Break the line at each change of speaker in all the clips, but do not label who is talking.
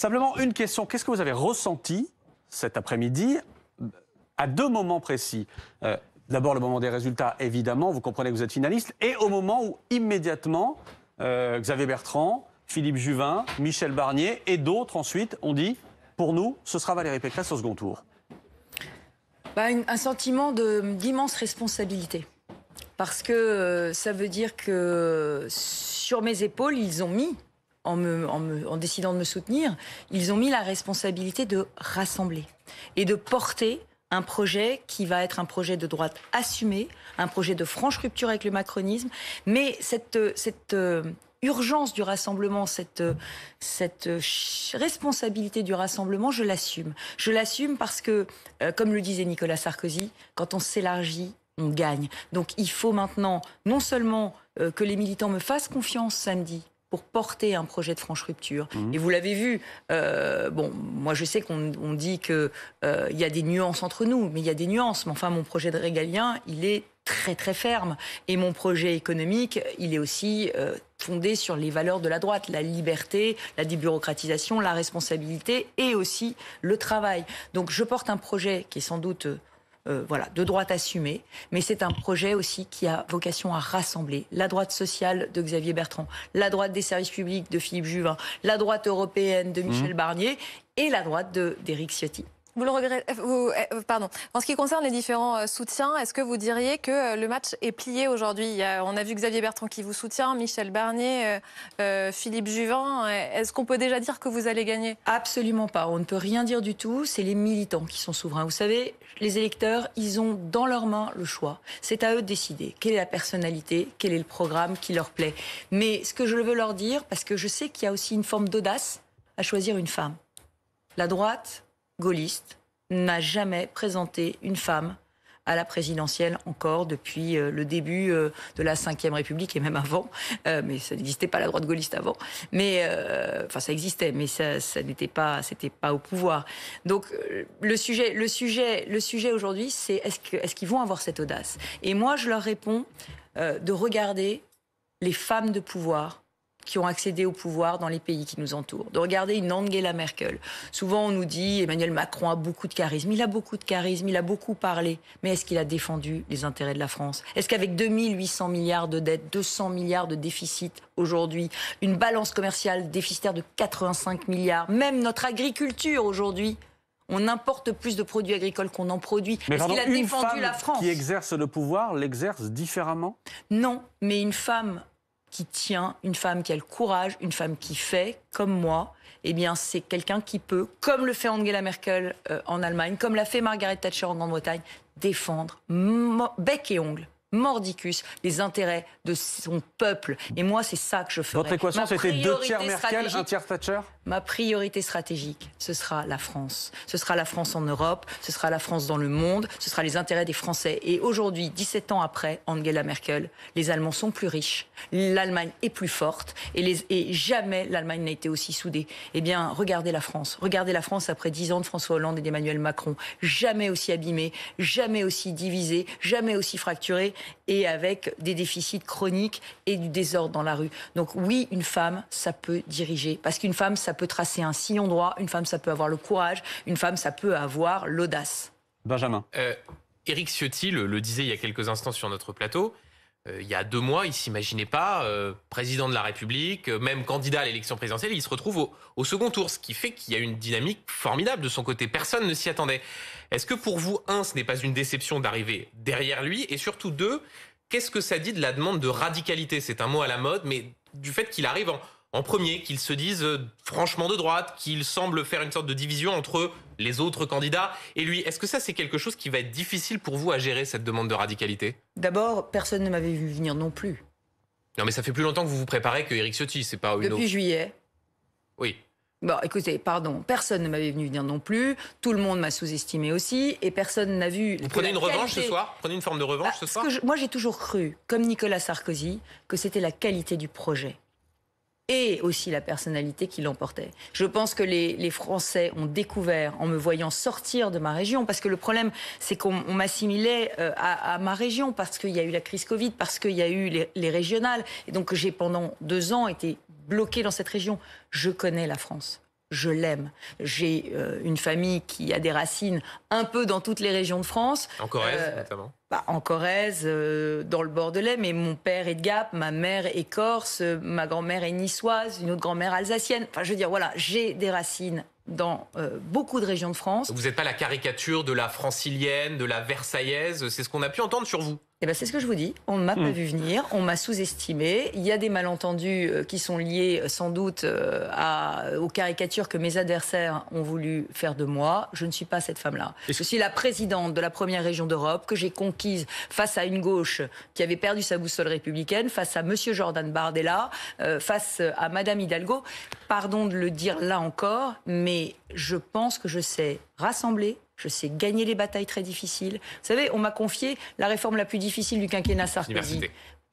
Simplement, une question. Qu'est-ce que vous avez ressenti cet après-midi à deux moments précis euh, D'abord, le moment des résultats, évidemment, vous comprenez que vous êtes finaliste, et au moment où, immédiatement, euh, Xavier Bertrand, Philippe Juvin, Michel Barnier et d'autres ensuite ont dit pour nous, ce sera Valérie Pécresse au second tour.
Bah, un sentiment d'immense responsabilité. Parce que euh, ça veut dire que sur mes épaules, ils ont mis en, décidant de me soutenir, ils ont mis la responsabilité de rassembler et de porter un projet qui va être un projet de droite assumé, un projet de franche rupture avec le macronisme. Mais cette, euh, urgence du rassemblement, cette euh, euh, responsabilité du rassemblement, je l'assume. Je l'assume parce que, comme le disait Nicolas Sarkozy, quand on s'élargit, on gagne. Donc il faut maintenant non seulement que les militants me fassent confiance samedi, pour porter un projet de franche rupture. Mhm. Et vous l'avez vu, euh, bon, moi je sais qu'on dit qu'il euh, y a des nuances entre nous, mais il y a des nuances. Mais enfin, mon projet de régalien, il est très très ferme. Et mon projet économique, il est aussi euh, fondé sur les valeurs de la droite, la liberté, la débureaucratisation, la responsabilité et aussi le travail. Donc je porte un projet qui est sans doute euh, voilà, de droite assumée, mais c'est un projet aussi qui a vocation à rassembler la droite sociale de Xavier Bertrand, la droite des services publics de Philippe Juvin, la droite européenne de mmh. Michel Barnier et la droite d'Éric Ciotti
le euh, euh, euh, pardon. En ce qui concerne les différents soutiens, est-ce que vous diriez que le match est plié aujourd'hui On a vu Xavier Bertrand qui vous soutient, Michel Barnier, Philippe Juvin. Est-ce qu'on peut déjà dire que vous allez
gagner Absolument pas. On ne peut rien dire du tout. C'est les militants qui sont souverains. Vous savez, les électeurs, ils ont dans leurs mains le choix. C'est à eux de décider quelle est la personnalité, quel est le programme qui leur plaît. Mais ce que je veux leur dire, parce que je sais qu'il y a aussi une forme d'audace à choisir une femme. La droite, gaulliste n'a jamais présenté une femme à la présidentielle encore depuis euh, le début euh, de la Ve République et même avant. Euh, mais ça n'existait pas la droite gaulliste avant. Mais enfin, ça existait, mais ça, n'était pas, c'était pas au pouvoir. Donc le sujet, le sujet, le sujet aujourd'hui, c'est est-ce qu'ils est qu'ils vont avoir cette audace Et moi, je leur réponds de regarder les femmes de pouvoir qui ont accédé au pouvoir dans les pays qui nous entourent, de regarder une Angela Merkel. Souvent, on nous dit Emmanuel Macron a beaucoup de charisme. Il a beaucoup de charisme, il a beaucoup parlé. Mais est-ce qu'il a défendu les intérêts de la France Est-ce qu'avec 2800 milliards de dettes, 200 milliards de déficit aujourd'hui, une balance commerciale déficitaire de 85 milliards, même notre agriculture aujourd'hui, on importe plus de produits agricoles qu'on en produit. Est-ce qu'il a défendu la France qui
exerce le pouvoir l'exerce différemment
Non, mais une femme qui tient, une femme qui a le courage, une femme qui fait, comme moi, eh bien, c'est quelqu'un qui peut, comme le fait Angela Merkel euh, en Allemagne, comme l'a fait Margaret Thatcher en Grande-Bretagne, défendre bec et ongles mordicus les intérêts de son peuple. Et moi, c'est ça que je ferai. Votre équation, c'était deux tiers Merkel, un tiers Thatcher Ma priorité stratégique, ce sera la France. Ce sera la France en Europe, ce sera la France dans le monde, ce sera les intérêts des Français. Et aujourd'hui, 17 ans après Angela Merkel, les Allemands sont plus riches, l'Allemagne est plus forte, et, les, et jamais l'Allemagne n'a été aussi soudée. Eh bien, regardez la France. Regardez la France après 10 ans de François Hollande et d'Emmanuel Macron. Jamais aussi abîmée, jamais aussi divisée, jamais aussi fracturée et avec des déficits chroniques et du désordre dans la rue. Donc oui, une femme, ça peut diriger. Parce qu'une femme, ça peut tracer un sillon droit, une femme, ça peut avoir le courage, une femme, ça peut avoir l'audace.
Benjamin. Euh, Éric Ciotti le, disait il y a quelques instants sur notre plateau. Euh, il y a deux mois, il s'imaginait pas euh, président de la République, euh, même candidat à l'élection présidentielle. Il se retrouve au, au, second tour, ce qui fait qu'il y a une dynamique formidable de son côté. Personne ne s'y attendait. Est-ce que pour vous, un, ce n'est pas une déception d'arriver derrière lui Et surtout, deux, qu'est-ce que ça dit de la demande de radicalité C'est un mot à la mode, mais du fait qu'il arrive en, en premier, qu'ils se disent euh, franchement de droite, qu'ils semblent faire une sorte de division entre les autres candidats et lui. Est-ce que ça, c'est quelque chose qui va être difficile pour vous à gérer, cette demande de radicalité
D'abord, personne ne m'avait vu venir non plus.
Non, mais ça fait plus longtemps que vous vous préparez que Eric Ciotti, c'est pas une Depuis juillet. Oui.
Bon, écoutez, pardon, personne ne m'avait vu venir non plus, tout le monde m'a sous-estimé aussi, et personne n'a vu... Vous prenez une revanche ce
soir Prenez une forme de revanche ah, ce soir
Moi, j'ai toujours cru, comme Nicolas Sarkozy, que c'était la qualité du projet et aussi la personnalité qui l'emportait. Je pense que les, les, Français ont découvert en me voyant sortir de ma région, parce que le problème, c'est qu'on m'assimilait euh, à, ma région, parce qu'il y a eu la crise Covid, parce qu'il y a eu les, les régionales, et donc j'ai pendant deux ans été bloqué dans cette région. Je connais la France je l'aime. J'ai euh, une famille qui a des racines un peu dans toutes les régions de France. En Corrèze, euh, notamment bah, En Corrèze, euh, dans le Bordelais, mais mon père est de Gap, ma mère est corse, ma grand-mère est niçoise, une autre grand-mère alsacienne. Enfin, je veux dire, voilà, j'ai des racines dans euh, beaucoup de régions de France.
Vous n'êtes pas la caricature de la francilienne, de la versaillaise, c'est ce qu'on a pu entendre sur vous.
Eh ben, c'est ce que je vous dis. On ne m'a pas mm. vu venir, on m'a sous-estimé. Il y a des malentendus euh, qui sont liés euh, sans doute à, aux caricatures que mes adversaires ont voulu faire de moi. Je ne suis pas cette femme-là. Je suis la présidente de la première région d'Europe que j'ai conquise face à une gauche qui avait perdu sa boussole républicaine, face à Monsieur Jordan Bardella, face à Madame Hidalgo. Pardon de le dire là encore, mais et je pense que je sais rassembler, je sais gagner les batailles très difficiles. Vous savez, on m'a confié la réforme la plus difficile du quinquennat Sarkozy.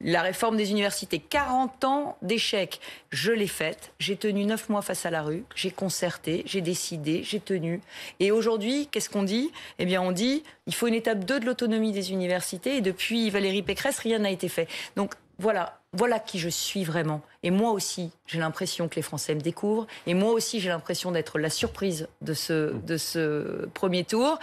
La réforme des universités, 40 ans d'échecs. Je l'ai faite, j'ai tenu 9 mois face à la rue, j'ai concerté, j'ai décidé, j'ai tenu. Et aujourd'hui, qu'est-ce qu'on dit Eh bien, on dit il faut une étape 2 de l'autonomie des universités, et depuis Valérie Pécresse, rien n'a été fait. Donc voilà, voilà qui je suis vraiment. Et moi aussi, j'ai l'impression que les Français me découvrent. Et moi aussi, j'ai l'impression d'être la surprise de ce, de ce premier tour.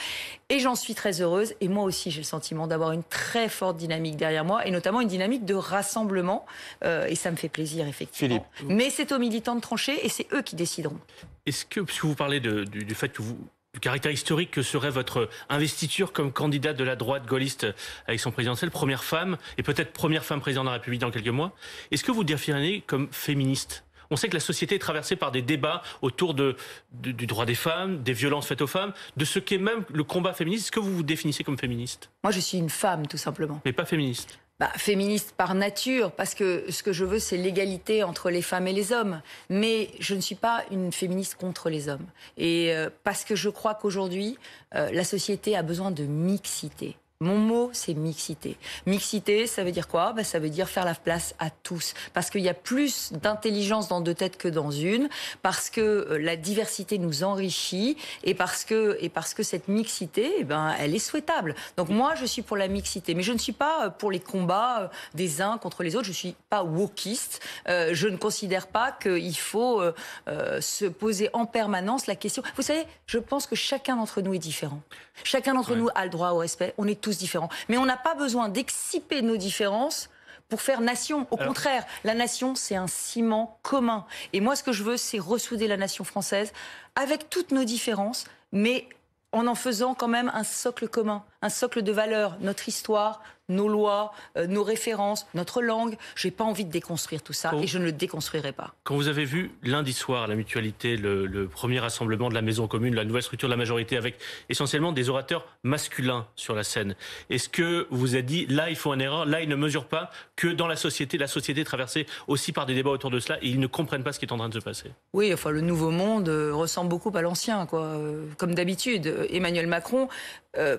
Et j'en suis très heureuse. Et moi aussi, j'ai le sentiment d'avoir une très forte dynamique derrière moi, et notamment une dynamique de rassemblement. Euh, et ça me fait plaisir, effectivement. Philippe. Mais c'est aux militants de trancher, et c'est eux qui décideront.
Est-ce que, puisque vous parlez du, fait que vous, du caractère historique que serait votre investiture comme candidate de la droite gaulliste avec son présidentiel, première femme et peut-être première femme présidente de la République dans quelques mois. Est-ce que vous définissez comme féministe on sait que la société est traversée par des débats autour de, du, du droit des femmes, des violences faites aux femmes, de ce qu'est même le combat féministe. Est-ce que vous vous définissez comme féministe
Moi, je suis une femme, tout simplement.
Mais pas féministe
bah, féministe par nature, parce que ce que je veux, c'est l'égalité entre les femmes et les hommes. Mais je ne suis pas une féministe contre les hommes. Et euh, parce que je crois qu'aujourd'hui, euh, la société a besoin de mixité. Mon mot, c'est mixité. Mixité, ça veut dire quoi bah, Ça veut dire faire la place à tous. Parce qu'il y a plus d'intelligence dans deux têtes que dans une, parce que euh, la diversité nous enrichit, et parce que, et parce que cette mixité, eh ben, elle est souhaitable. Donc moi, je suis pour la mixité, mais je ne suis pas euh, pour les combats euh, des uns contre les autres, je ne suis pas wokiste, je ne considère pas qu'il faut se poser en permanence la question. Vous savez, je pense que chacun d'entre nous est différent. Chacun d'entre nous a le droit au respect. On est tous différents. Mais on n'a pas besoin d'exciper nos différences pour faire nation. Au contraire, la nation, c'est un ciment commun. Et moi, ce que je veux, c'est ressouder la nation française avec toutes nos différences, mais en en faisant quand même un socle commun, un socle de valeurs, notre histoire, nos lois, euh, nos références, notre langue. Je n'ai pas envie de déconstruire tout ça et je ne le déconstruirai pas.
Quand vous avez vu lundi soir la mutualité, le, premier rassemblement de la maison commune, la nouvelle structure de la majorité avec essentiellement des orateurs masculins sur la scène, est-ce que vous avez dit là ils font une erreur, là ils ne mesurent pas que dans la société, la société est traversée aussi par des débats autour de cela et ils ne comprennent pas ce qui est en train de se passer
Oui, enfin le nouveau monde euh, ressemble beaucoup à l'ancien, quoi. Euh, comme d'habitude, Emmanuel Macron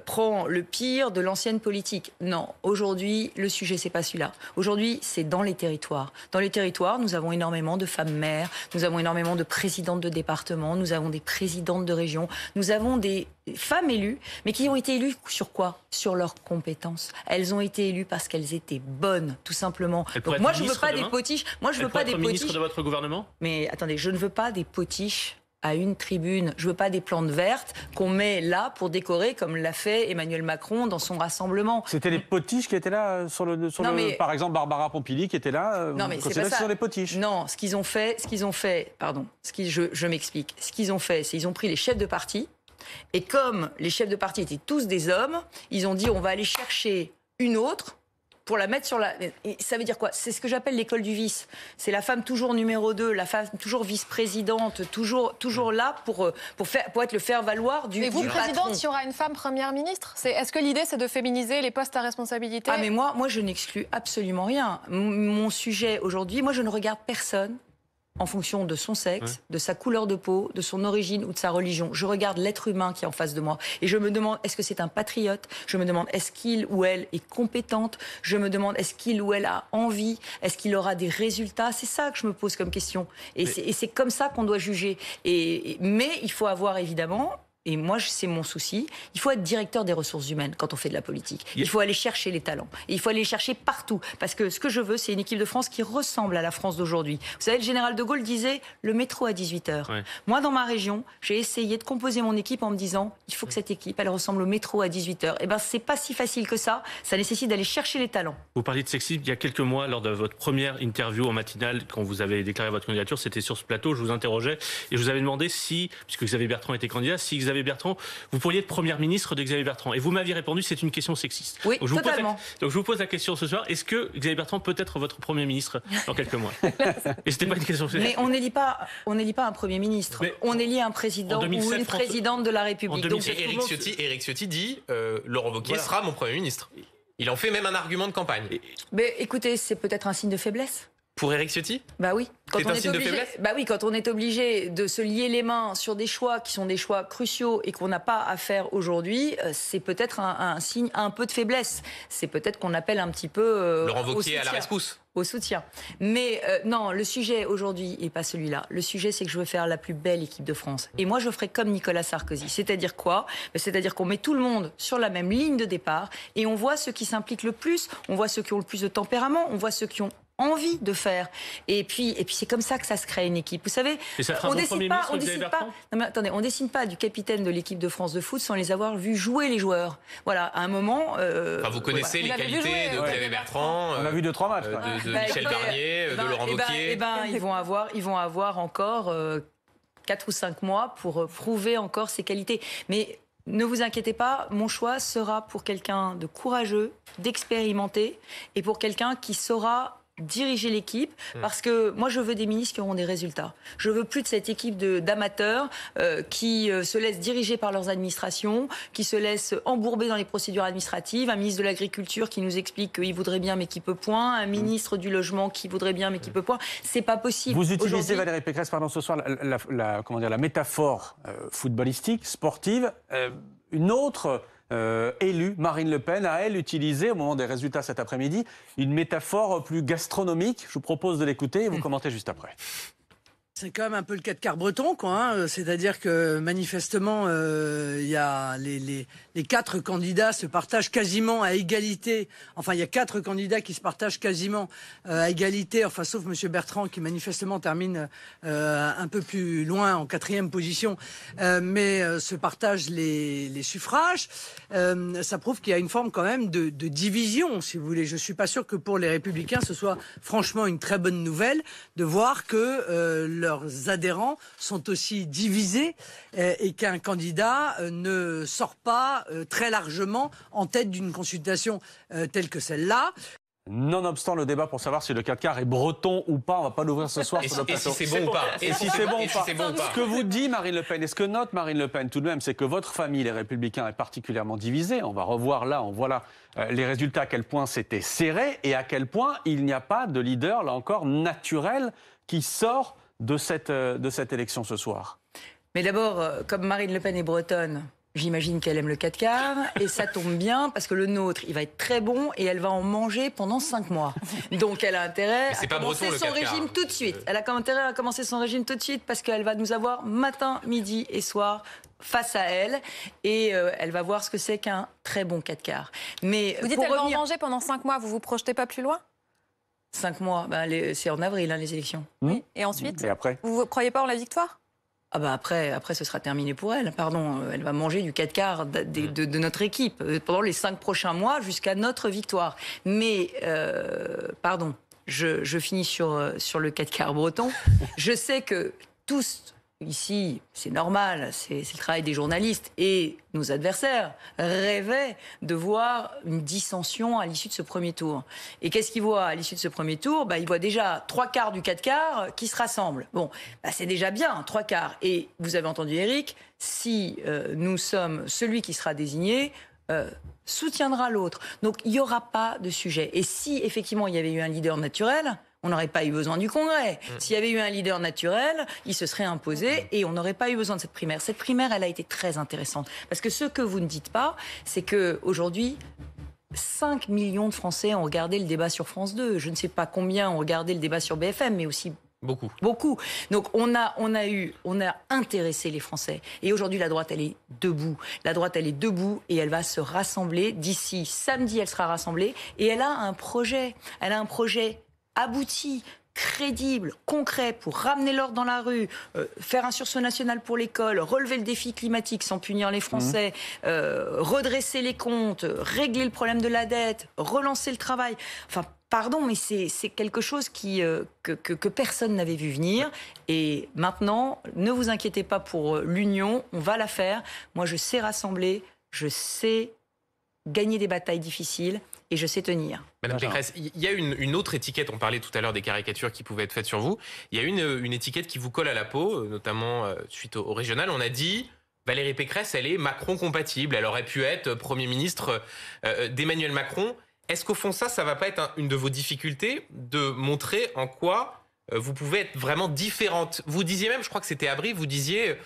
prend le pire de l'ancienne politique. Non, Aujourd'hui, le sujet, c'est pas celui-là. Aujourd'hui, c'est dans les territoires. Dans les territoires, nous avons énormément de femmes mères, nous avons énormément de présidentes de départements, nous avons des présidentes de régions, nous avons des femmes élues, mais qui ont été élues sur quoi Sur leurs compétences. Elles ont été élues parce qu'elles étaient bonnes, tout simplement. Donc moi, je veux pas des potiches. Moi, je ne veux pas des potiches. de
votre gouvernement.
Mais attendez, je ne veux pas des potiches à une tribune, je veux pas des plantes vertes qu'on met là pour décorer comme l'a fait Emmanuel Macron dans son rassemblement.
C'était les potiches qui étaient là euh, sur le, par exemple Barbara Pompili qui était là. Euh, non mais c'est ça.
Non, ce qu'ils ont fait, ce qu'ils ont fait, pardon, ce qui je, m'explique, ce qu'ils ont fait, c'est ils ont pris les chefs de parti et comme les chefs de parti étaient tous des hommes, ils ont dit on va aller chercher une autre pour la mettre sur la. ça veut dire quoi C'est ce que j'appelle l'école du vice. C'est la femme toujours numéro 2, la femme toujours vice-présidente, toujours, toujours là pour, euh, pour, faire, pour être le faire-valoir du. Mais vous, présidente, il
y aura une femme première ministre Est-ce que l'idée, c'est de
féminiser les postes à responsabilité Ah, mais moi, moi je n'exclus absolument rien. mon sujet aujourd'hui, moi, je ne regarde personne en fonction de son sexe, de sa couleur de peau, de son origine ou de sa religion. Je regarde l'être humain qui est en face de moi et je me demande est-ce que c'est un patriote Je me demande est-ce qu'il ou elle est compétente Je me demande est-ce qu'il ou elle a envie Est-ce qu'il aura des résultats C'est ça que je me pose comme question. Et c'est comme ça qu'on doit juger. mais il faut avoir évidemment et moi, c'est mon souci. Il faut être directeur des ressources humaines quand on fait de la politique. Il faut aller chercher les talents. il faut aller les chercher partout. Parce que ce que je veux, c'est une équipe de France qui ressemble à la France d'aujourd'hui. Vous savez, le général de Gaulle disait le métro à 18h. Moi, dans ma région, j'ai essayé de composer mon équipe en me disant il faut que cette équipe, elle ressemble au métro à 18h. Et bien, c'est pas si facile que ça. Ça nécessite d'aller chercher les talents.
Vous parliez de sexisme il y a quelques mois, lors de votre première interview en matinale, quand vous avez déclaré votre candidature, c'était sur ce plateau. Je vous interrogeais et je vous avais demandé si, puisque Xavier Bertrand était candidat, si Bertrand, vous pourriez être Premier ministre de Bertrand. Et vous m'aviez répondu, c'est une question sexiste. Oui, totalement. donc je vous pose la question ce soir, est-ce que Xavier Bertrand peut être votre premier ministre dans quelques mois Et c'était
pas une question sexiste. Mais
on n'élit pas, on pas un premier ministre, on élit un président ou une présidente de la République. En
Eric, Ciotti, dit, euh, Laurent Wauquiez sera mon premier ministre. Il en fait même un argument de campagne.
Mais écoutez, c'est peut-être un signe de faiblesse.
Pour Eric Ciotti Bah oui. Quand on est obligé,
de Bah oui, quand on est obligé de se lier les mains sur des choix qui sont des choix cruciaux et qu'on n'a pas à faire aujourd'hui, euh, c'est peut-être un, signe un peu de faiblesse. C'est peut-être qu'on appelle un petit peu euh, à la rescousse au soutien. Mais euh, non, le sujet aujourd'hui n'est pas celui-là. Le sujet, c'est que je veux faire la plus belle équipe de France. Et moi, je ferai comme Nicolas Sarkozy. C'est-à-dire quoi bah, C'est-à-dire qu'on met tout le monde sur la même ligne de départ et on voit ceux qui s'impliquent le plus, on voit ceux qui ont le plus de tempérament, on voit ceux qui ont envie de faire. Et puis, et puis c'est comme ça que ça se crée une équipe. Vous savez, on ne pas, on pas. attendez, on dessine pas du capitaine de l'équipe de France de foot sans les avoir vus jouer les joueurs. Voilà, à un moment. Euh,
vous connaissez les qualités de Xavier Bertrand. On a euh, vu deux trois matchs. Euh, de, Michel bah, Barnier, de eh ben, Laurent eh ben, Wauquiez. et eh ben, ils
vont avoir, ils vont avoir encore. quatre 4 ou 5 mois pour prouver encore ses qualités. Mais ne vous inquiétez pas, mon choix sera pour quelqu'un de courageux, d'expérimenté et pour quelqu'un qui saura diriger l'équipe hmm. parce que moi je veux des ministres qui auront des résultats. Je veux plus de cette équipe d'amateurs euh, qui euh, se laissent diriger par leurs administrations, qui se laissent embourber dans les procédures administratives, un ministre de l'agriculture qui nous explique qu'il voudrait bien mais qui peut point, un hmm. ministre du logement qui voudrait bien mais qui hmm. peut point. C'est pas possible. Vous utilisez Valérie
Pécresse pardon ce soir la, comment dire, la métaphore euh, footballistique sportive une autre euh, élue, Marine Le Pen, a, elle, utilisé au moment des résultats cet après-midi une métaphore plus gastronomique. Je vous propose de l'écouter et vous mm. commentez juste après.
C'est quand même un peu le cas de Carbreton, quoi. Hein. C'est-à-dire que manifestement, euh, il y a les, les quatre candidats se partagent quasiment à égalité. Enfin, il y a quatre candidats qui se partagent quasiment euh, à égalité. Enfin, sauf M. Bertrand qui manifestement termine euh, un peu plus loin en quatrième position, euh, mais se partagent les, suffrages. ça prouve qu'il y a une forme quand même de, division, si vous voulez. Je suis pas sûr que pour les Républicains, ce soit franchement une très bonne nouvelle de voir que leurs adhérents sont aussi divisés et qu'un candidat ne sort pas euh, très largement en tête d'une consultation euh, telle que celle-là.
Nonobstant le débat pour savoir si le cacar est breton ou pas, on va pas l'ouvrir ce soir et sur si c'est bon ou pas Et si c'est bon ou pas Ce que vous dit Marine Le Pen, et ce que note Marine Le Pen tout de même, c'est que votre famille, les Républicains, est particulièrement divisée. On va revoir là, on voit là euh, les résultats, à quel point c'était serré et à quel point il n'y a pas de leader, là encore, naturel qui sort de cette, de cette élection ce soir.
Mais d'abord, comme Marine Le Pen est bretonne, J'imagine qu'elle aime le 4 quarts et ça tombe bien parce que le nôtre, il va être très bon et elle va en manger pendant 5 mois. Donc elle a intérêt à pas commencer son régime tout de suite. Euh. Elle a intérêt à commencer son régime tout de suite parce qu'elle va nous avoir matin, midi et soir face à elle et euh, elle va voir ce que c'est qu'un très bon 4 quarts. Mais vous dites qu'elle va en manger
pendant 5 mois, vous vous projetez pas plus loin
5 mois, ben, c'est en avril hein, les élections. Oui. Mmh. Et ensuite, et après vous ne croyez pas en la victoire ah bah après, après ce sera terminé pour elle. Pardon, euh, elle va manger du 4 quarts mm. de, notre équipe euh, pendant les 5 prochains mois jusqu'à notre victoire. Mais, euh, pardon, je, finis sur, sur le 4 quarts breton. je sais que tous ici, c'est normal, c'est le travail des journalistes et nos adversaires rêvaient de voir une dissension à l'issue de ce premier tour. Et qu'est-ce qu'ils voient à l'issue de ce premier tour bah, Ils voient déjà trois quarts du quatre quarts qui se rassemblent. Bon, bah, c'est déjà bien, hein, trois quarts. Et vous avez entendu Eric, si euh, nous sommes celui qui sera désigné, euh, soutiendra l'autre. Donc il n'y aura pas de sujet. Et si effectivement il y avait eu un leader naturel, on n'aurait pas eu besoin du Congrès. Mm. S'il y avait eu un leader naturel, il se serait imposé mm. et on n'aurait pas eu besoin de cette primaire. Cette primaire, elle a été très intéressante. Parce que ce que vous ne dites pas, c'est que aujourd'hui, 5 millions de Français ont regardé le débat sur France 2. Je ne sais pas combien ont regardé le débat sur BFM, mais aussi Beaucoup. Beaucoup. Donc on a, on a eu, on a intéressé les Français. Et aujourd'hui, la droite, elle est debout. La droite, elle est debout et elle va se rassembler. D'ici samedi, elle sera rassemblée et elle a un projet. Elle a un projet abouti crédible, concret pour ramener l'ordre dans la rue, euh, faire un sursaut national pour l'école, relever le défi climatique sans punir les Français, mmh. euh, redresser les comptes, régler le problème de la dette, relancer le travail. Enfin, pardon, mais c'est quelque chose qui, euh, que, personne n'avait vu venir. Et maintenant, ne vous inquiétez pas pour l'union, on va la faire. Moi, je sais rassembler, je sais gagner des batailles difficiles et je sais tenir.
Madame Pécresse, il y a une, autre étiquette, on parlait tout à l'heure des caricatures qui pouvaient être faites sur vous, il y a une, euh, étiquette qui vous colle à la peau, euh, notamment euh, suite au, régional, on a dit... Valérie Pécresse, elle est Macron compatible. Elle aurait pu être Premier ministre d'Emmanuel Macron. Est-ce qu'au fond, ça, ça va pas être une de vos difficultés de montrer en quoi vous pouvez être vraiment différente. Vous disiez même, je crois que c'était Abri, vous disiez,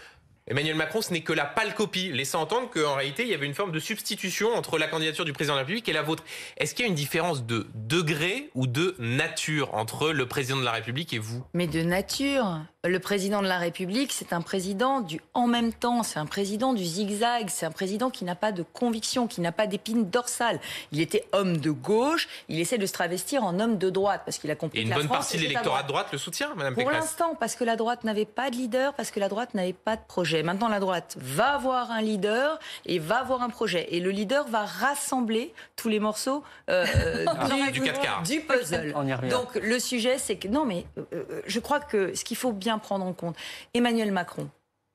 Emmanuel Macron, ce n'est que la pâle copie, laissant entendre qu'en réalité, il y avait une forme de substitution entre la candidature du président de la République et la vôtre. Est-ce qu'il y a une différence de degré ou de nature entre le président de la République et vous
Mais de nature le président de la République, c'est un président du en même temps, c'est un président du zigzag, c'est un président qui n'a pas de conviction, qui n'a pas d'épine dorsale. Il était homme de gauche, il essaie de se travestir en homme de droite parce qu'il a compris. Et une bonne partie de l'électorat
de droite le soutient, Madame Pour l'instant,
parce que la droite n'avait pas de leader, parce que la droite n'avait pas de projet. Maintenant, la droite va avoir un leader et va avoir un projet, et le leader va rassembler tous les morceaux euh, euh, du, puzzle. Donc le sujet, c'est que non, mais euh, je crois que ce qu'il faut bien prendre en compte. Emmanuel Macron,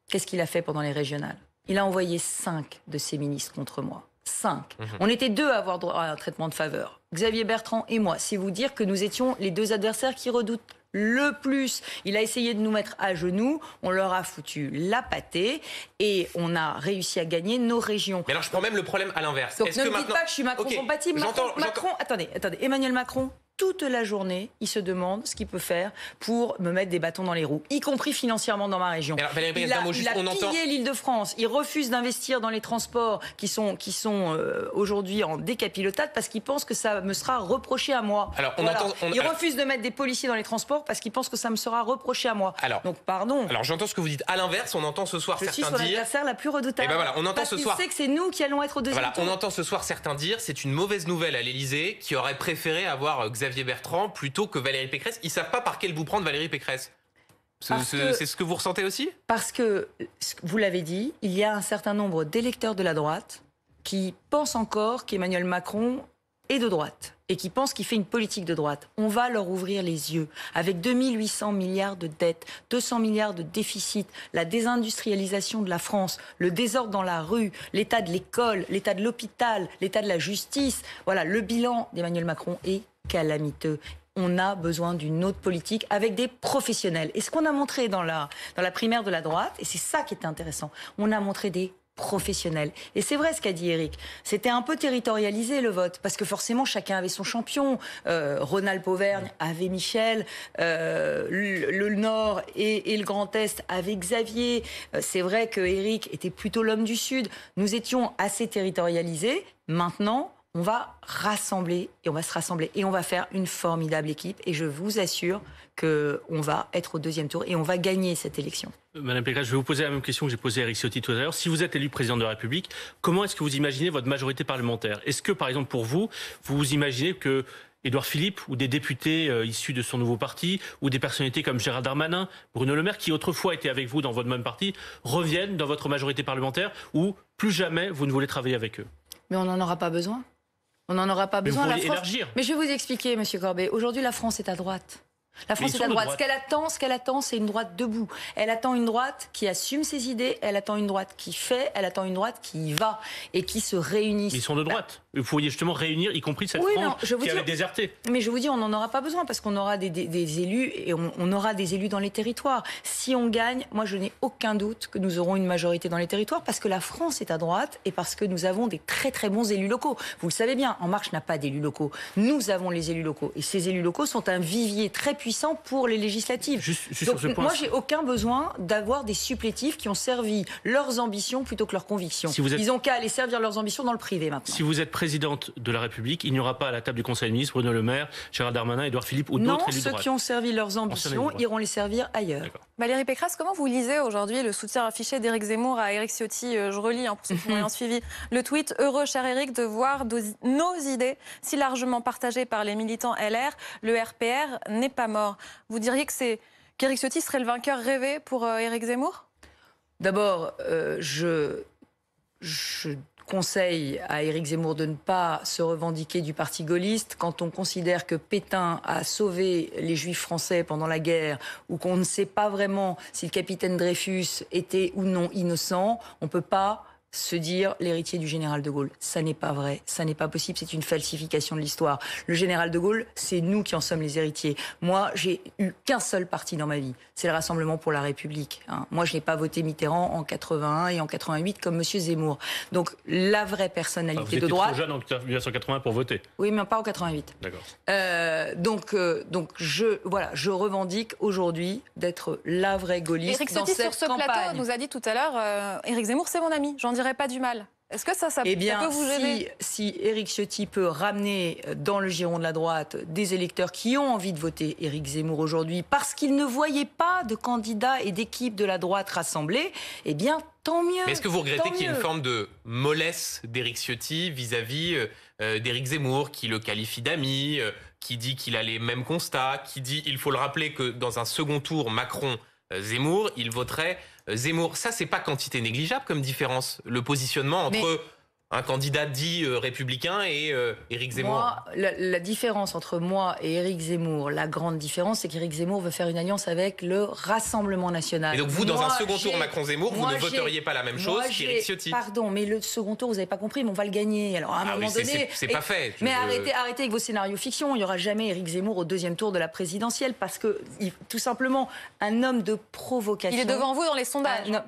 qu'est-ce qu'il a fait pendant les régionales Il a envoyé cinq de ses ministres contre moi. 5. Mhm. On était deux à avoir droit à un traitement de faveur. Xavier Bertrand et moi. C'est vous dire que nous étions les deux adversaires qui redoutent le plus. Il a essayé de nous mettre à genoux, on leur a foutu la pâtée et on a réussi à gagner nos régions.
Mais alors je prends même le problème à l'inverse. Donc ne me dites
pas que je suis Macron compatible. Macron... attendez, attendez, Emmanuel Macron, toute la journée, il se demande ce qu'il peut faire pour me mettre des bâtons dans les roues, y compris financièrement dans ma région. il, a, l'Île-de-France. Il refuse d'investir dans les transports qui sont, qui sont euh, aujourd'hui en décapilotade parce qu'il pense que ça me sera reproché à moi. Alors, Il refuse de mettre des policiers dans les transports parce qu'il pense que ça me sera reproché à moi. Alors, Donc, pardon.
Alors, j'entends ce que vous dites. À l'inverse, on entend ce soir certains dire...
Je la plus redoutable. Et eh ben voilà, on entend ce soir... sait que c'est nous qui allons être au deuxième voilà,
On entend ce soir certains dire c'est une mauvaise nouvelle à l'Élysée qui aurait préféré avoir euh, Xavier Bertrand plutôt que Valérie Pécresse. Ils ne savent pas par quel bout prendre Valérie Pécresse. C'est ce que vous ressentez aussi
Parce que, vous l'avez dit, il y a un certain nombre d'électeurs de la droite qui pensent encore qu'Emmanuel Macron est de droite et qui pensent qu'il fait une politique de droite. On va leur ouvrir les yeux. Avec 2800 milliards de dettes, 200 milliards de déficits, la désindustrialisation de la France, le désordre dans la rue, l'état de l'école, l'état de l'hôpital, l'état de la justice. Voilà, le bilan d'Emmanuel Macron est calamiteux on a besoin d'une autre politique avec des professionnels. Et ce qu'on a montré dans la, dans la primaire de la droite, et c'est ça qui était intéressant, on a montré des professionnels. Et c'est vrai ce qu'a dit Eric. C'était un peu territorialisé le vote, parce que forcément chacun avait son champion. Euh, Ronald Pauvergne avait Michel, euh, le, Nord et, le Grand Est avec Xavier. Euh, c'est vrai que Eric était plutôt l'homme du Sud. Nous étions assez territorialisés. Maintenant, on va rassembler et on va se rassembler et on va faire une formidable équipe. Et je vous assure que on va être au deuxième tour et on va gagner cette élection.
Euh, Madame Pécresse, je vais vous poser la même question que j'ai posée à Eric Ciotti tout à l'heure. Si vous êtes élu président de la République, comment est-ce que vous imaginez votre majorité parlementaire Est-ce que, par exemple, pour vous, vous imaginez que Édouard Philippe ou des députés euh, issus de son nouveau parti ou des personnalités comme Gérard Darmanin, Bruno Le Maire, qui autrefois étaient avec vous dans votre même parti, reviennent dans votre majorité parlementaire ou plus jamais vous ne voulez travailler avec eux
Mais on n'en aura pas besoin. On n'en aura pas besoin. la France... Mais je vais vous expliquer, Monsieur Corbet. Aujourd'hui, la France est à droite. La France est à droite. Ce qu'elle attend, ce qu'elle attend, c'est une droite debout. Elle attend une droite qui assume ses idées, elle attend une droite qui fait, elle attend une droite qui va et qui se réunit.
ils sont de droite. Bah. Vous pourriez justement réunir, y compris cette oui, France qui avait déserté.
Mais je vous dis, on n'en aura pas besoin parce qu'on aura des, élus et on, on, aura des élus dans les territoires. Si on gagne, moi je n'ai aucun doute que nous aurons une majorité dans les territoires parce que la France est à droite et parce que nous avons des très très bons élus locaux. Vous le savez bien, En Marche n'a pas d'élus locaux. Nous avons les élus locaux et ces élus locaux sont un vivier très puissant puissant pour les législatives. Donc, moi, j'ai aucun besoin d'avoir des supplétifs qui ont servi leurs ambitions plutôt que leurs convictions. Ils ont qu'à aller servir leurs ambitions dans le privé maintenant.
Si vous êtes présidente de la République, il n'y aura pas à la table du Conseil des ministres Bruno Le Maire, Gérald Darmanin, Édouard Philippe ou d'autres. Non, ceux qui
ont servi leurs ambitions
iront les servir ailleurs. Valérie Pécresse, comment vous lisez aujourd'hui le soutien affiché d'Éric Zemmour à Éric Ciotti euh, Je relis hein, pour ceux qui m'ont rien suivi le tweet. Heureux, cher Éric, de voir nos idées si largement partagées par les militants LR. Le RPR n'est pas vous diriez que c'est qu'Éric Ciotti serait le vainqueur rêvé pour euh, Éric Zemmour
D'abord, euh, je, je conseille à Éric Zemmour de ne pas se revendiquer du parti gaulliste quand on considère que Pétain a sauvé les juifs français pendant la guerre ou qu'on ne sait pas vraiment si le capitaine Dreyfus était ou non innocent, on ne peut pas se dire l'héritier du général de Gaulle. Ça n'est pas vrai, ça n'est pas possible, c'est une falsification de l'histoire. Le général de Gaulle, c'est nous qui en sommes les héritiers. Moi, j'ai eu qu'un seul parti dans ma vie, c'est le Rassemblement pour la République. Hein. Moi, je n'ai pas voté Mitterrand en 81 et en 88 comme M. Zemmour. Donc, la vraie ah, personnalité droite vous de droite. Trop
jeune en 1980 pour voter.
Oui, mais pas en 88. D'accord. Euh, donc, euh, donc je voilà, je revendique aujourd'hui d'être la vraie gaulliste dans sur ce plateau nous
a dit tout à l'heure, euh, Éric Zemmour, c'est mon ami. J'en pas du mal. Est-ce que ça, ça, eh bien, peut vous gêner
si, si Éric Ciotti peut ramener dans le giron de la droite des électeurs qui ont envie de voter Éric Zemmour aujourd'hui parce qu'ils ne voyaient pas de candidats et d'équipes de la droite rassemblées, eh bien, tant mieux. est-ce que vous regrettez qu'il y ait une forme
de mollesse d'Éric Ciotti vis-à-vis euh, euh, d'Éric Zemmour, qui le qualifie d'ami, euh, qui dit qu'il a les mêmes constats, qui dit, il faut le rappeler, que dans un second tour, Macron... Zemmour, il voterait Zemmour. Ça, c'est pas quantité négligeable comme différence. Le positionnement entre un candidat dit euh, républicain et euh, Éric Zemmour moi,
la, différence entre moi et Éric Zemmour, la grande différence, c'est qu'Éric Zemmour veut faire une alliance avec le Rassemblement national. Et donc vous, dans un second tour Macron-Zemmour, vous ne voteriez pas la même chose qu'Éric Ciotti. Pardon, mais le second tour, vous n'avez pas compris, mais on va le gagner. Alors à un ah moment donné, c'est pas fait. Mais arrêtez, arrêtez avec vos scénarios fiction. Il n'y aura jamais Éric Zemmour au deuxième tour de la présidentielle parce que tout simplement un homme de provocation. Il est devant vous dans les sondages. Ah,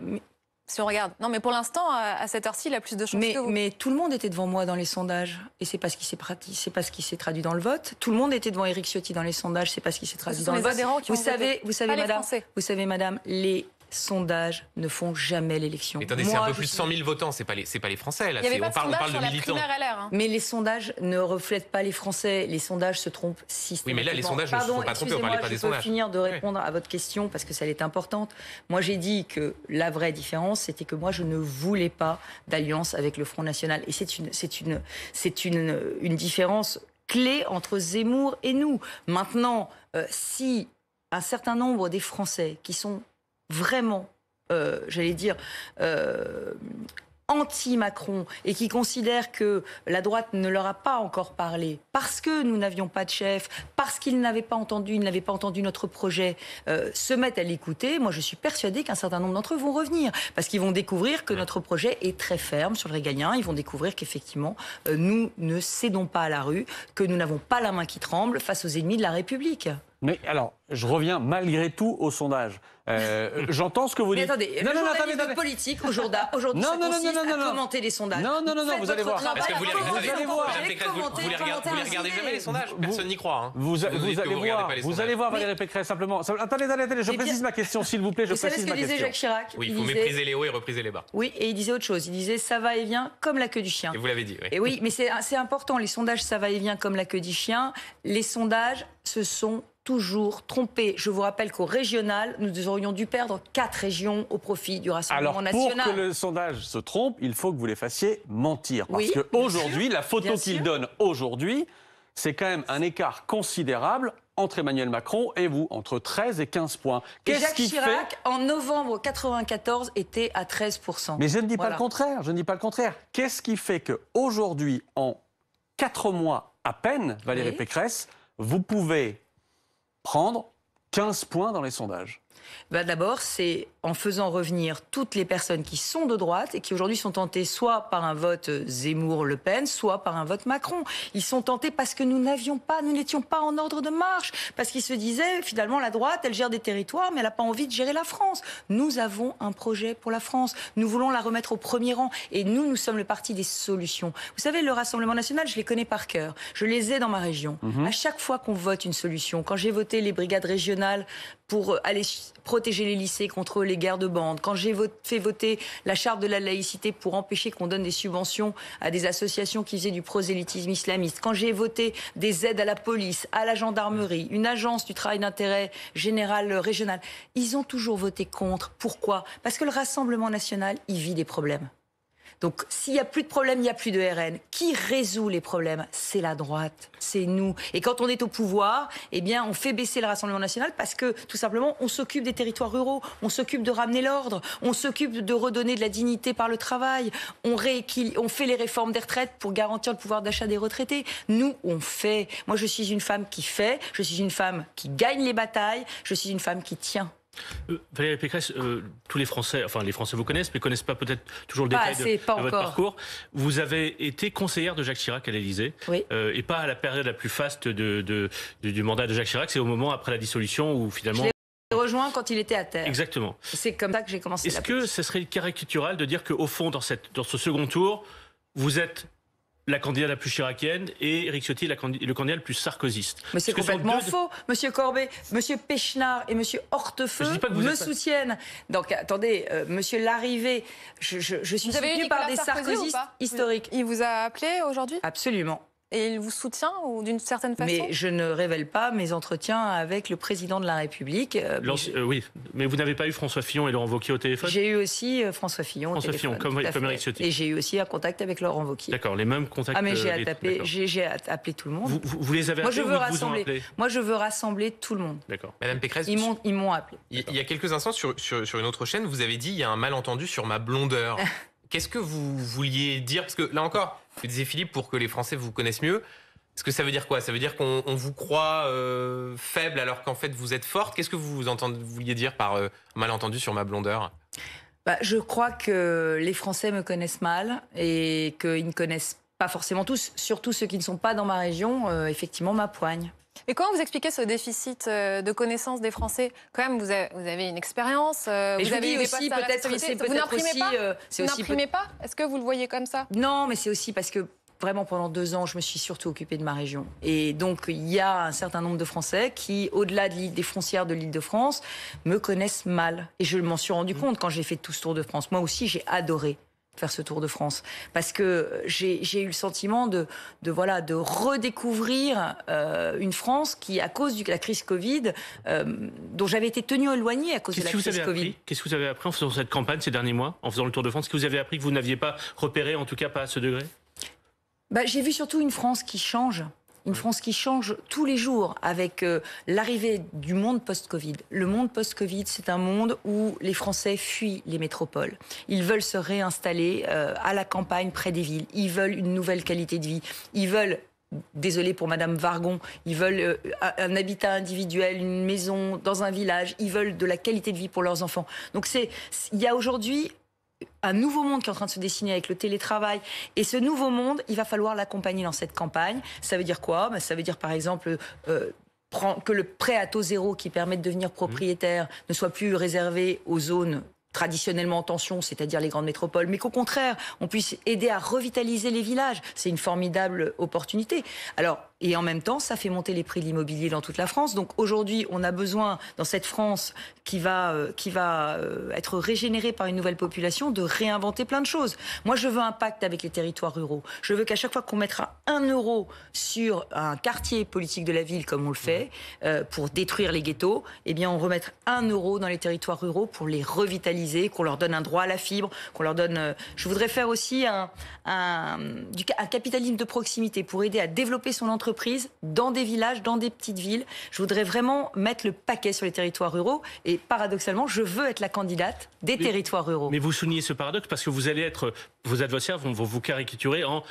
si on regarde. Non, mais pour l'instant, à cette heure-ci, il a plus de chances mais, que vous. Mais tout le monde était devant moi dans les sondages. Et c'est parce qu'il s'est pas ce qui s'est traduit dans le vote. Tout le monde était devant Éric Ciotti dans les sondages. C'est parce qu'il s'est traduit dans le vote. vous, savez, vous savez, madame, vous savez, madame, les sondages ne font jamais l'élection. c'est un peu plus de
100 000 votants, c'est pas pas les Français. Là, on, parle, de militants.
Hein. Mais les sondages ne reflètent pas les Français. Les sondages se trompent systématiquement. Oui, mais là, les sondages ne se sont pas trompés. On parlait pas des sondages. Je peux finir de répondre à votre question parce que celle est importante. Moi, j'ai dit que la vraie différence, c'était que moi, je ne voulais pas d'alliance avec le Front National. Et c'est une, différence clé entre Zemmour et nous. Maintenant, euh, si un certain nombre des Français qui sont vraiment, euh, j'allais dire, euh, anti-Macron et qui considèrent que la droite ne leur a pas encore parlé parce que nous n'avions pas de chef, parce qu'ils n'avaient pas entendu, ils n'avaient pas entendu notre projet, euh, se mettent à l'écouter, moi je suis persuadée qu'un certain nombre d'entre eux vont revenir parce qu'ils vont découvrir que notre projet est très ferme sur le régalien, ils vont découvrir qu'effectivement nous ne cédons pas à la rue, que nous n'avons pas la main qui tremble face aux ennemis de la République.
Mais alors, je reviens malgré tout au sondage. Euh, j'entends ce que vous dites. mais Attendez, non, le non, journalisme attendez, attendez. politique
aujourd'hui, aujourd'hui non, ça consiste à commenter les sondages. Non, non, non, non vous allez voir. Parce que vous, les, vous, allez voir. Vous, les
regardez, vous regardez jamais les sondages. Personne n'y croit. Hein. Vous, vous, allez voir. Vous allez voir Valérie
Pécresse simplement. Attendez, attendez, attendez. Je précise ma question, s'il vous plaît. Je
précise ma question. Vous savez ce que disait Jacques Chirac Oui, il faut mépriser
les hauts et repriser les
bas. Oui, et il disait autre chose. Il disait ça va et vient comme la queue du chien. Et vous l'avez dit. oui. Et oui, mais c'est important. Les sondages ça va et vient comme la queue du chien. Les sondages, ce sont toujours trompé. Je vous rappelle qu'au régional, nous aurions dû perdre quatre régions au profit du Rassemblement national. Alors pour que
le sondage se trompe, il faut que vous les fassiez mentir. Parce que aujourd'hui, la photo qu'il donne aujourd'hui, c'est quand même un écart considérable entre Emmanuel Macron et vous, entre 13 et 15 points. Et Jacques Chirac,
en novembre 94, était à 13 Mais je ne dis pas le
contraire. Je ne dis pas le contraire. Qu'est-ce qui fait que en 4 mois à peine, Valérie Pécresse, vous pouvez prendre
15 points dans les sondages. Bah, d'abord, c'est en faisant revenir toutes les personnes qui sont de droite et qui aujourd'hui sont tentées soit par un vote euh, Zemmour-Le Pen, soit par un vote Macron. Ils sont tentés parce que nous n'avions pas, nous n'étions pas en ordre de marche, parce qu'ils se disaient finalement la droite, elle gère des territoires, mais elle n'a pas envie de gérer la France. Nous avons un projet pour la France. Nous voulons la remettre au premier rang et nous, nous sommes le parti des solutions. Vous savez, le Rassemblement national, je les connais par cœur. Je les ai dans ma région. Mhm. À chaque fois qu'on vote une solution, quand j'ai voté les brigades régionales pour euh, aller protéger les lycées contre les guerres de bande, quand j'ai fait voter la charte de la laïcité pour empêcher qu'on donne des subventions à des associations qui faisaient du prosélytisme islamiste, quand j'ai voté des aides à la police, à la gendarmerie, une agence du travail d'intérêt général euh, régional, ils ont toujours voté contre. Pourquoi Parce que le Rassemblement national, il vit des problèmes. Donc s'il n'y a plus de problème, il n'y a plus de RN. Qui résout les problèmes C'est la droite, c'est nous. Et quand on est au pouvoir, eh bien, on fait baisser le Rassemblement national parce que tout simplement, on s'occupe des territoires ruraux, on s'occupe de ramener l'ordre, on s'occupe de redonner de la dignité par le travail, on, on fait les réformes des retraites pour garantir le pouvoir d'achat des retraités. Nous, on fait. Moi, je suis une femme qui fait, je suis une femme qui gagne les batailles, je suis une femme qui tient.
Euh, Valérie Pécresse, euh, tous les Français, enfin les Français vous connaissent, mais connaissent pas peut-être toujours le bah, détail de, votre parcours. Vous avez été conseillère de Jacques Chirac à l'Élysée, oui. Euh, et pas à la période la plus faste de, du mandat de Jacques Chirac, c'est au moment après la dissolution où finalement
rejoint quand il était à terre. Exactement. C'est comme ça que j'ai commencé. Est-ce
que ce serait caricatural de dire qu'au fond, dans, cette, dans ce second tour, vous êtes la candidate la plus chiraquienne et Éric Ciotti la le candidat le plus sarkoziste. Mais c'est complètement faux.
Monsieur Corbet, monsieur Pechnard et monsieur Hortefeux me soutiennent. Donc attendez, euh, monsieur Larrivé, je, suis soutenu par des sarkozistes historiques. Il vous a appelé aujourd'hui Absolument et il vous soutient ou d'une certaine façon Mais je ne révèle pas mes entretiens avec le président de la République. Euh,
euh, oui, mais vous n'avez pas eu François Fillon et Laurent Wauquiez au téléphone J'ai
eu aussi euh, François Fillon. au téléphone, Fillon, comme, Ciotti. Et j'ai eu aussi un contact avec Laurent Wauquiez. D'accord, les mêmes contacts. Ah mais j'ai appelé tout le monde. Vous, vous, les avez Moi, je veux rassembler. Moi je veux rassembler tout le monde. D'accord. Madame Pécresse, ils m'ont appelé.
Il y a quelques instants sur, sur, sur une autre chaîne, vous avez dit il y a un malentendu sur ma blondeur. Qu'est-ce que vous vouliez dire Parce que là encore, vous disais Philippe, pour que les Français vous connaissent mieux, est-ce que ça veut dire quoi Ça veut dire qu'on vous croit euh, faible alors qu'en fait vous êtes forte Qu'est-ce que vous, entendez, vouliez dire par euh, malentendu sur ma blondeur
bah, Je crois que les Français me connaissent mal et qu'ils ne connaissent pas forcément tous, surtout ceux qui ne sont pas dans ma région, euh, effectivement ma poigne. —
Et comment vous expliquez ce déficit euh, de connaissance des Français Quand même, vous avez une expérience. Euh, vous avez peut-être, aussi. Pas euh, vous n'imprimez pas
Est-ce que vous le voyez comme ça Non, mais c'est aussi parce que vraiment pendant deux ans, je me suis surtout occupée de ma région. Et donc, il y a un certain nombre de Français qui, au-delà des frontières de l'île de France, me connaissent mal. Et je m'en suis rendu mmh. compte quand j'ai fait tout ce tour de France. Moi aussi, j'ai adoré faire ce Tour de France parce que j'ai eu le sentiment de, de voilà de redécouvrir euh, une France qui à cause de la crise Covid euh, dont j'avais été tenue éloignée à cause de la crise Covid.
Qu'est-ce que vous avez appris en faisant cette campagne ces derniers mois, en faisant le Tour de France, Qu'est-ce que vous avez appris que vous n'aviez pas repéré en tout cas pas à ce degré
bah, j'ai vu surtout une France qui change. Une France qui change tous les jours avec euh, l'arrivée du monde post-Covid. Le monde post-Covid, c'est un monde où les Français fuient les métropoles. Ils veulent se réinstaller euh, à la campagne, près des villes. Ils veulent une nouvelle qualité de vie. Ils veulent désolé pour Madame Vargon, ils veulent euh, un habitat individuel, une maison dans un village, ils veulent de la qualité de vie pour leurs enfants. Donc c'est, il y a aujourd'hui un nouveau monde qui est en train de se dessiner avec le télétravail. Et ce nouveau monde, il va falloir l'accompagner dans cette campagne. Ça veut dire quoi bah, Ça veut dire par exemple... Euh, que le prêt à taux zéro qui permet de devenir propriétaire ne soit plus réservé aux zones traditionnellement en tension, c'est-à-dire les grandes métropoles, mais qu'au contraire, on puisse aider à revitaliser les villages. C'est une formidable opportunité. Alors, et en même temps, ça fait monter les prix de l'immobilier dans toute la France. Donc aujourd'hui, on a besoin, dans cette France qui va, euh, qui va euh, être régénérée par une nouvelle population, de réinventer plein de choses. Moi, je veux un pacte avec les territoires ruraux. Je veux qu'à chaque fois qu'on mettra un euro sur un quartier politique de la ville, comme on le fait, euh, pour détruire les ghettos, eh bien, on remette un euro dans les territoires ruraux pour les revitaliser, qu'on leur donne un droit à la fibre, qu'on leur donne. je voudrais faire aussi un, un, un capitalisme de proximité pour aider à développer son entreprise dans des villages, dans des petites villes. Je voudrais vraiment mettre le paquet sur les territoires ruraux. Et paradoxalement, je veux être la candidate des
territoires ruraux. Mais vous soulignez ce paradoxe parce que vous allez être, vos adversaires vont vous caricaturer en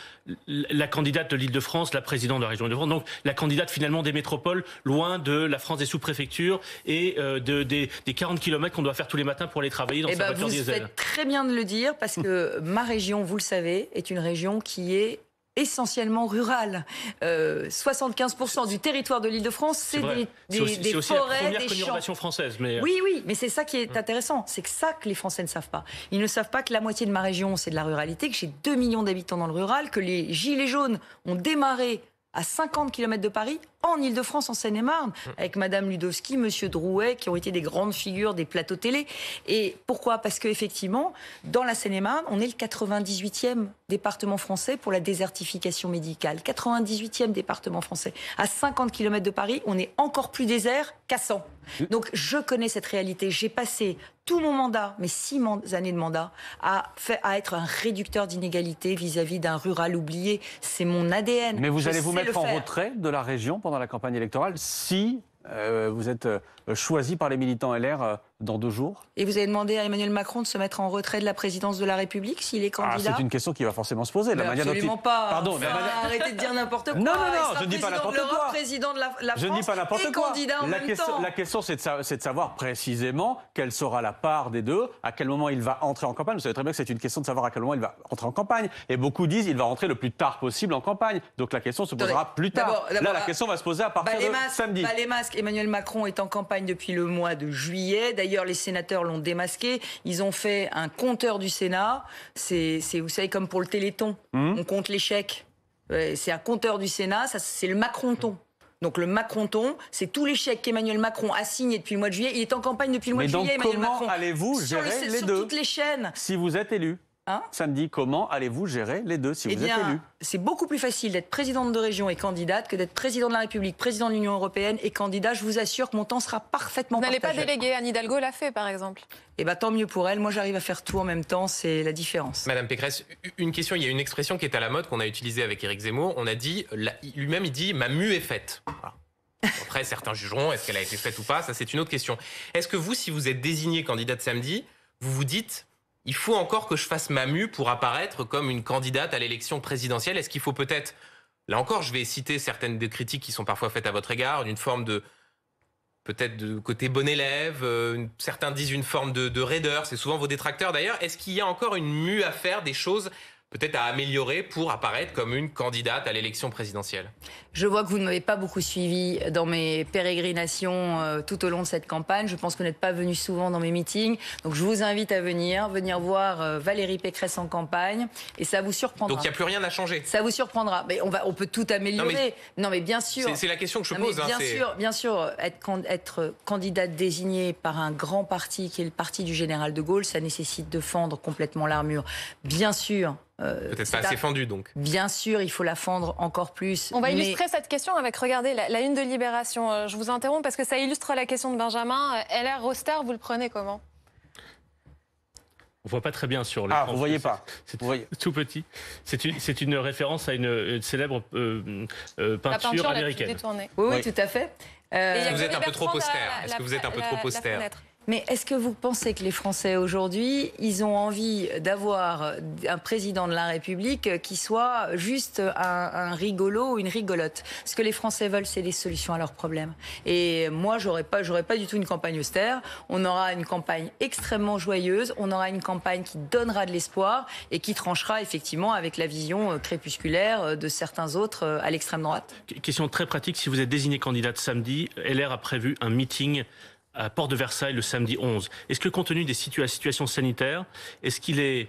la candidate de l'Île-de-France, la présidente de la région de France, donc la candidate finalement des métropoles, loin de la France des sous-préfectures et euh, de, des, 40 km qu'on doit faire tous les matins pour aller travailler dans et eh sa ben, diesel. Vous faites
très bien de le dire parce que ma région, vous le savez, est une région qui est essentiellement rural. Euh, 75% du territoire de l'Île-de-France, c'est des, forêts, la des
champs. française, mais... Euh, oui,
oui, mais c'est ça qui est hum. intéressant. C'est que ça que les Français ne savent pas. Ils ne savent pas que la moitié de ma région, c'est de la ruralité, que j'ai 2 millions d'habitants dans le rural, que les gilets jaunes ont démarré à 50 km de Paris en Ile-de-France, en Seine-et-Marne, avec Madame Ludowski, Monsieur Drouet, qui ont été des grandes figures des plateaux télé. Et pourquoi Parce qu'effectivement, dans la Seine-et-Marne, on est le 98e département français pour la désertification médicale. 98e département français. À 50 km de Paris, on est encore plus désert qu'à 100. Donc je connais cette réalité. J'ai passé tout mon mandat, mes six années de mandat, à, à être un réducteur d'inégalités vis-à-vis d'un rural oublié. C'est mon ADN. Mais vous allez vous mettre en
retrait de la région pendant dans la campagne électorale si euh, vous êtes euh, choisi par les militants LR euh, dans deux jours.
Et vous avez demandé à Emmanuel Macron de se mettre en retrait de la présidence de la République s'il est ah, candidat C'est une
question qui va forcément se poser. absolument pas. Pardon,
arrêtez de dire n'importe quoi. Non, non, non, je ne dis pas n'importe quoi. la, je ne dis pas n'importe quoi. la, question, temps. la
question, c'est de, savoir précisément quelle sera la part des deux, à quel moment il va entrer en campagne. Vous savez très bien que c'est une question de savoir à quel moment il va entrer en campagne. Et beaucoup disent il va rentrer le plus tard possible en campagne. Donc la question se posera plus tard. Là, la euh, question va se poser à partir bah, de samedi. Bah, les
masques, Emmanuel Macron est en campagne depuis le mois de juillet. D'ailleurs, D'ailleurs, les sénateurs l'ont démasqué. Ils ont fait un compteur du Sénat. C'est, vous savez, comme pour le Téléthon, hmm. on compte les chèques. C'est un compteur du Sénat, c'est le Macronton. Donc le Macronton, c'est tous les chèques qu'Emmanuel Macron a signés depuis le mois de juillet. Il est en campagne depuis le mois de juillet, Emmanuel Macron. Comment
allez-vous gérer les deux les sur toutes les chaînes Si vous êtes élu Hein samedi, comment allez-vous gérer les deux si eh vous êtes élu
C'est beaucoup plus facile d'être présidente de région et candidate que d'être président de la République, président de l'Union européenne et candidat. Je vous assure que mon temps sera parfaitement Vous n'allez pas déléguer. Anne Hidalgo l'a fait, par exemple. Eh bien, tant mieux pour elle. Moi, j'arrive à faire tout en même temps. C'est la différence.
Madame Pécresse, une question. Il y a une expression qui est à la mode qu'on a utilisée avec Éric Zemmour. On a dit, lui-même, il dit ma mue est faite. Après, certains jugeront est-ce qu'elle a été faite ou pas. Ça, c'est une autre question. Est-ce que vous, si vous êtes désigné candidat de samedi, vous vous dites il faut encore que je fasse ma mue pour apparaître comme une candidate à l'élection présidentielle Est-ce qu'il faut peut-être, là encore, je vais citer certaines des critiques qui sont parfois faites à votre égard, d'une forme de peut-être de côté bon élève, euh, certains disent une forme de, de raideur, c'est souvent vos détracteurs d'ailleurs. Est-ce qu'il y a encore une mue à faire des choses peut-être à améliorer pour apparaître comme une candidate à l'élection présidentielle
Je vois que vous ne m'avez pas beaucoup suivi dans mes pérégrinations euh, tout au long de cette campagne. Je pense que vous n'êtes pas venu souvent dans mes meetings. Donc je vous invite à venir, venir voir euh, Valérie Pécresse en campagne. Et ça vous surprendra. Donc il n'y a plus rien à changer Ça vous surprendra. Mais on, va, on peut tout améliorer. Non mais, bien sûr. C'est la question que je pose. Hein, bien, sûr, bien sûr, être, être candidate désignée par un grand parti qui est le parti du général de Gaulle, ça nécessite de fendre complètement l'armure. Bien sûr, euh, euh, Peut-être pas assez fendu donc. Bien sûr, il faut la fendre encore plus. On va illustrer
cette question avec, regardez, la, la, une de Libération. Euh, je vous interromps parce que ça illustre la question de Benjamin. Euh, LR Roster, vous le prenez comment
on voit pas très bien sur le. Ah, vous voyez pas. C'est tout petit. C'est une, référence à une, célèbre peinture, peinture, américaine. Oui, oui, tout
à fait. Euh... Vous, êtes vous êtes un peu trop austère. Est-ce que vous êtes un peu trop austère mais est-ce que vous pensez que les Français aujourd'hui, ils ont envie d'avoir un président de la République qui soit juste un, rigolo ou une rigolote Ce que les Français veulent, c'est des solutions à leurs problèmes. Et moi, j'aurais pas, j'aurais pas du tout une campagne austère. On aura une campagne extrêmement joyeuse. On aura une campagne qui donnera de l'espoir et qui tranchera effectivement avec la vision euh, crépusculaire euh, de certains autres euh, à l'extrême droite.
Question très pratique. Si vous êtes désigné candidat samedi, LR a prévu un meeting à Port de Versailles le samedi 11. Est-ce que compte tenu des situations sanitaires, est-ce qu'il est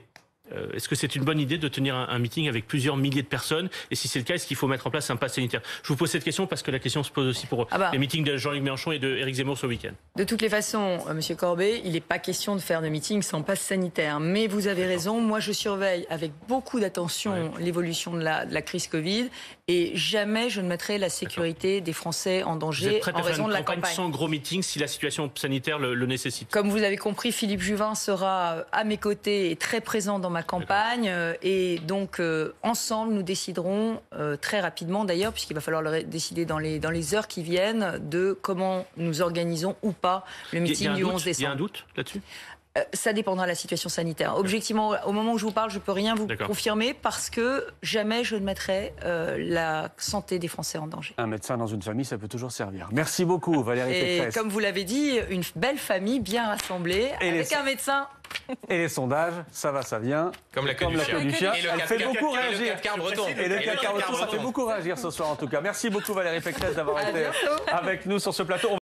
euh, est-ce que c'est une bonne idée de tenir un, meeting avec plusieurs milliers de personnes Et si c'est le cas, est-ce qu'il faut mettre en place un pass sanitaire Je vous pose cette question parce que la question se pose aussi pour ah bah. les meetings de Jean-Luc Mélenchon et de Éric Zemmour ce week-end.
De toutes les façons, euh, Monsieur Corbet, il n'est pas question de faire de meeting sans pass sanitaire. Mais vous avez raison, moi je surveille avec beaucoup d'attention l'évolution de la, crise Covid et jamais je ne mettrai la sécurité des Français en danger en raison de la campagne, campagne.
Sans gros meeting, si la situation sanitaire le, le nécessite.
Comme vous avez compris, Philippe Juvin sera à mes côtés et très présent dans ma campagne. Euh, et donc, euh, ensemble, nous déciderons euh, très rapidement, d'ailleurs, puisqu'il va falloir le décider dans les, dans les heures qui viennent, de comment nous organisons ou pas le meeting du 11 décembre. Il y a un doute là-dessus euh, ça dépendra de la situation sanitaire. Objectivement, au moment où je vous parle, je peux rien vous confirmer parce que jamais je ne mettrai euh, la santé des Français en danger.
Un médecin dans une famille, ça peut toujours servir. Merci beaucoup, Valérie Et Comme
vous l'avez dit, une belle famille bien rassemblée avec un médecin.
Et les sondages, ça va, ça vient.
Comme la queue du, du fait beaucoup réagir. Et le 4 ça fait beaucoup
réagir ce soir en tout cas. Merci beaucoup Valérie Pécresse d'avoir été avec nous sur ce plateau.